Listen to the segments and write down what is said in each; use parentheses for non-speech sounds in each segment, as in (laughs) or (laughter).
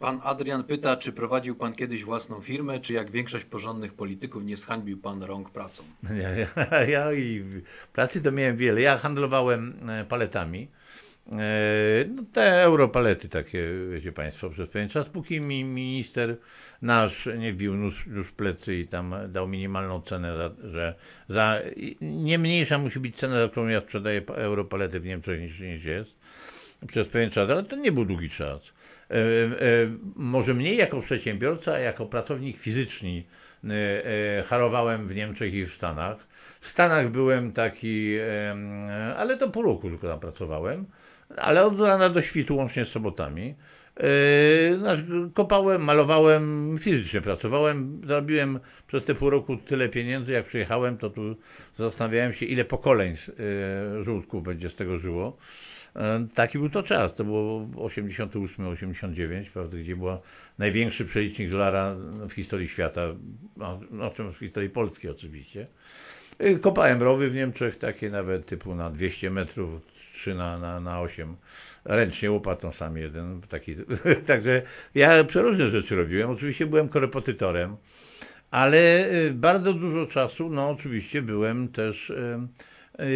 Pan Adrian pyta, czy prowadził pan kiedyś własną firmę, czy jak większość porządnych polityków nie zhańbił pan rąk pracą? (laughs) Ja, ja, ja i pracy to miałem wiele. Ja handlowałem e, paletami. E, no, te europalety takie, wiecie Państwo, przez pewien czas, póki mi minister nasz nie wbił już, już plecy i tam dał minimalną cenę, za, że za, nie mniejsza musi być cena, za którą ja sprzedaję europalety w Niemczech niż, niż jest, przez pewien czas, ale to nie był długi czas. E, e, może mniej jako przedsiębiorca, a jako pracownik fizyczny e, harowałem w Niemczech i w Stanach. W Stanach byłem taki, ale to pół roku tylko tam pracowałem, ale od rana do świtu, łącznie z sobotami. Znaczy, kopałem, malowałem, fizycznie pracowałem, zarobiłem przez te pół roku tyle pieniędzy, jak przyjechałem, to tu zastanawiałem się, ile pokoleń żółtków będzie z tego żyło. Taki był to czas, to było 88-89 1989, prawda, gdzie była największy przelicznik dolara w historii świata, no, no, w historii Polski oczywiście. Y, Kopałem rowy w Niemczech, takie nawet typu na 200 metrów, 3 na, na, na 8, ręcznie łopatą sam jeden. Taki. (laughs) Także ja przeróżne rzeczy robiłem. Oczywiście byłem korepetytorem, ale y, bardzo dużo czasu, no oczywiście byłem też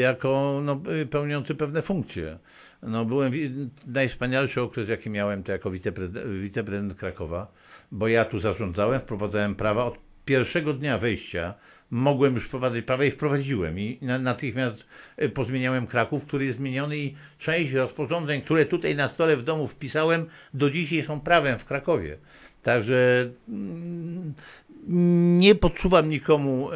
jako no, y, pełniący pewne funkcje. No, byłem najwspanialszy okres, jaki miałem, to jako wiceprezydent, wiceprezydent Krakowa, bo ja tu zarządzałem, wprowadzałem prawa od pierwszego dnia wejścia mogłem już wprowadzać prawa i wprowadziłem. I natychmiast y, pozmieniałem Kraków, który jest zmieniony i część rozporządzeń, które tutaj na stole w domu wpisałem, do dzisiaj są prawem w Krakowie. Także mm, nie podsuwam nikomu y,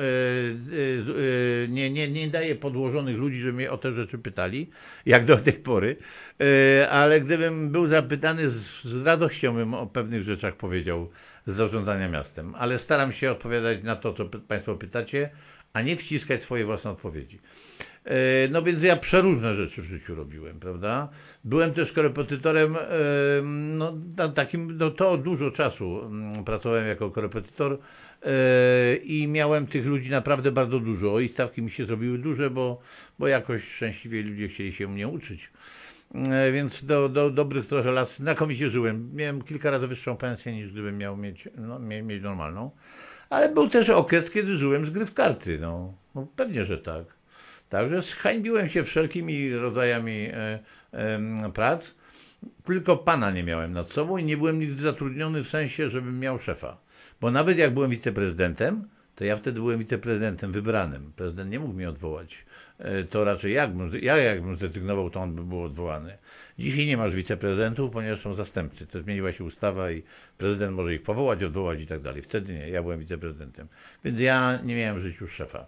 nie, nie, nie daję podłożonych ludzi, żeby mnie o te rzeczy pytali, jak do tej pory, e, ale gdybym był zapytany, z, z radością bym o pewnych rzeczach powiedział z zarządzania miastem. Ale staram się odpowiadać na to, co Państwo pytacie, a nie wciskać swoje własne odpowiedzi. E, no więc ja przeróżne rzeczy w życiu robiłem, prawda? Byłem też korepetytorem, e, no, takim, no to dużo czasu mm, pracowałem jako korepetytor e, i miałem tych ludzi naprawdę bardzo dużo i stawki mi się zrobiły duże, bo, bo jakoś szczęśliwie ludzie chcieli się mnie uczyć. E, więc do, do dobrych trochę lat znakomicie żyłem. Miałem kilka razy wyższą pensję niż gdybym miał mieć, no, mieć normalną. Ale był też okres, kiedy żyłem z gry w karty. No, no pewnie, że tak. Także zhańbiłem się wszelkimi rodzajami e, e, prac. Tylko pana nie miałem nad sobą i nie byłem nigdy zatrudniony w sensie, żebym miał szefa. Bo nawet jak byłem wiceprezydentem, to ja wtedy byłem wiceprezydentem wybranym. Prezydent nie mógł mnie odwołać. E, to raczej jak ja jakbym zrezygnował, to on by był odwołany. Dzisiaj nie masz wiceprezydentów, ponieważ są zastępcy. To zmieniła się ustawa i prezydent może ich powołać, odwołać i tak dalej. Wtedy nie, ja byłem wiceprezydentem. Więc ja nie miałem w życiu szefa.